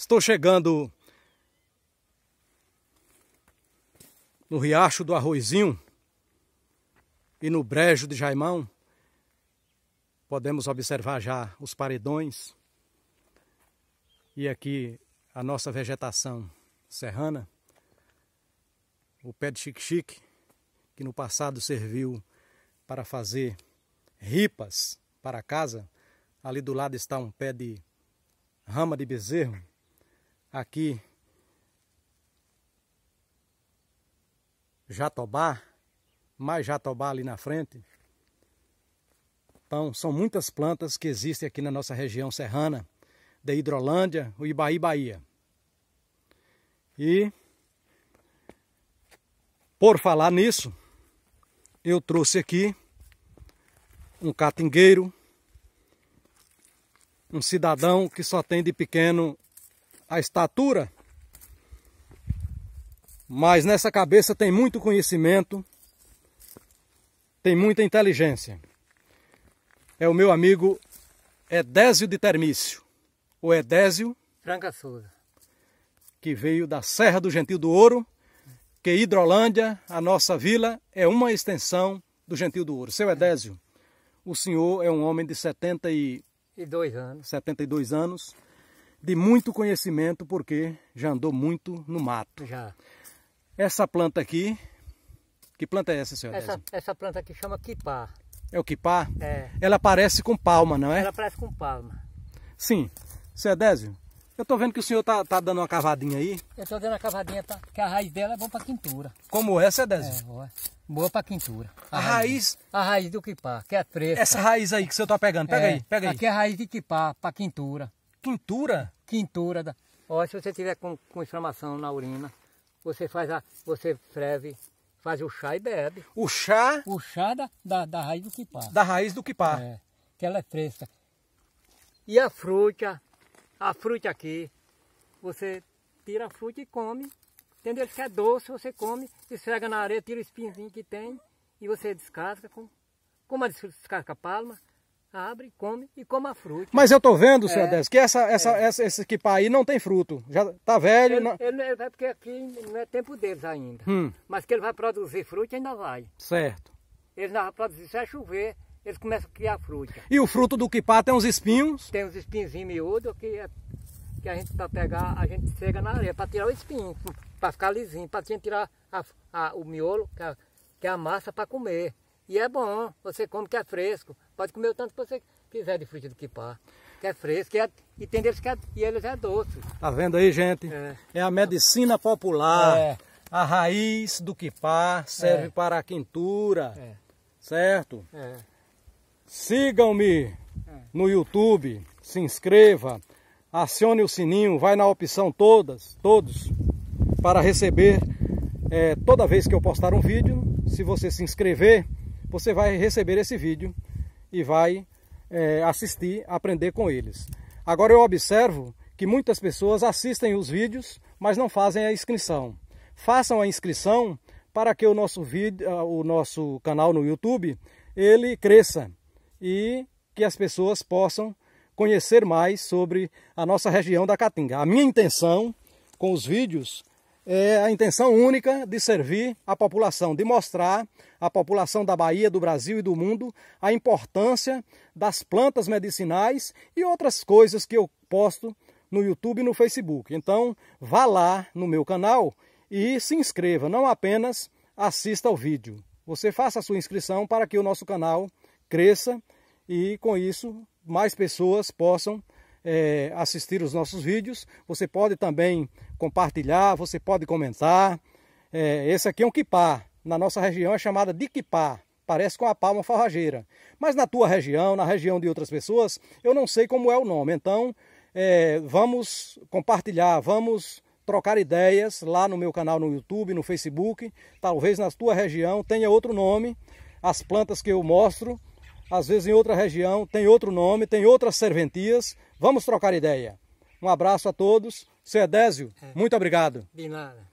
Estou chegando no Riacho do Arroizinho e no Brejo de Jaimão. Podemos observar já os paredões e aqui a nossa vegetação serrana. O pé de xique-xique, que no passado serviu para fazer ripas para casa. Ali do lado está um pé de rama de bezerro aqui Jatobá, mais Jatobá ali na frente. Então, são muitas plantas que existem aqui na nossa região serrana, da Hidrolândia, o Ibaí, Bahia. E, por falar nisso, eu trouxe aqui um catingueiro, um cidadão que só tem de pequeno a estatura, mas nessa cabeça tem muito conhecimento, tem muita inteligência. É o meu amigo Edésio de Termício, O Edésio Franca Souza, que veio da Serra do Gentil do Ouro, que Hidrolândia, a nossa vila, é uma extensão do Gentil do Ouro. Seu é. Edésio, o senhor é um homem de 72 e... anos. 72 anos de muito conhecimento, porque já andou muito no mato. Já. Essa planta aqui, que planta é essa, senhor Essa, essa planta aqui chama quipá. É o quipá? É. Ela parece com palma, não é? Ela parece com palma. Sim. senhor Edésio, eu estou vendo que o senhor está tá dando uma cavadinha aí. Eu estou dando uma cavadinha, pra, porque a raiz dela é boa para quintura. Como é, essa, Edésio? É, boa. Boa para quintura. A, a raiz, raiz, A raiz do quipá, que é a fresca. Essa raiz aí que o senhor está pegando, pega é, aí, pega aí. Aqui é a raiz de quipá, para quintura. Quintura? Quintura. Da... Ó, se você tiver com, com inflamação na urina, você faz a. você freve, faz o chá e bebe. O chá? O chá da, da, da raiz do quipá. Da raiz do quipá. É, que ela é fresca. E a fruta, a fruta aqui, você tira a fruta e come. Entendeu? Se é doce, você come, esfrega na areia, tira o espinzinho que tem e você descasca com, com uma descasca palma, abre, come e coma fruta. Mas eu tô vendo, senhor é, que essa, essa, é. essa, esse quipá aí não tem fruto. Já tá velho. Ele, não... ele é, é porque aqui não é tempo deles ainda. Hum. Mas que ele vai produzir fruta ainda vai. Certo. Ele não vai produzir, se é chover, eles começam a criar fruta. E o fruto do quipá tem uns espinhos? Tem uns espinhozinhos miúdos que, é, que a gente para pegar, a gente cega na areia para tirar o espinho, para ficar lisinho, para tirar a, a, o miolo, que é, que é a massa para comer. E é bom, você come que é fresco. Pode comer o tanto que você quiser de fruta do quipá. Que é fresco é, e tem deles que é, e eles é doce. Tá vendo aí, gente? É, é a medicina popular. É. A raiz do quipá serve é. para a quintura. É. Certo? É. Sigam-me no YouTube, se inscreva, acione o sininho, vai na opção todas, todos, para receber eh, toda vez que eu postar um vídeo. Se você se inscrever, você vai receber esse vídeo e vai é, assistir, aprender com eles. Agora eu observo que muitas pessoas assistem os vídeos, mas não fazem a inscrição. Façam a inscrição para que o nosso vídeo, ah, o nosso canal no YouTube, ele cresça e que as pessoas possam conhecer mais sobre a nossa região da Caatinga. A minha intenção com os vídeos é a intenção única de servir a população, de mostrar à população da Bahia, do Brasil e do mundo a importância das plantas medicinais e outras coisas que eu posto no YouTube e no Facebook. Então, vá lá no meu canal e se inscreva, não apenas assista ao vídeo. Você faça a sua inscrição para que o nosso canal cresça e com isso mais pessoas possam é, assistir os nossos vídeos, você pode também compartilhar, você pode comentar. É, esse aqui é um quipá, na nossa região é chamada de quipá, parece com a palma farrageira. Mas na tua região, na região de outras pessoas, eu não sei como é o nome. Então, é, vamos compartilhar, vamos trocar ideias lá no meu canal no YouTube, no Facebook. Talvez na tua região tenha outro nome. As plantas que eu mostro às vezes em outra região, tem outro nome, tem outras serventias. Vamos trocar ideia. Um abraço a todos. Cedésio, é. muito obrigado. De nada.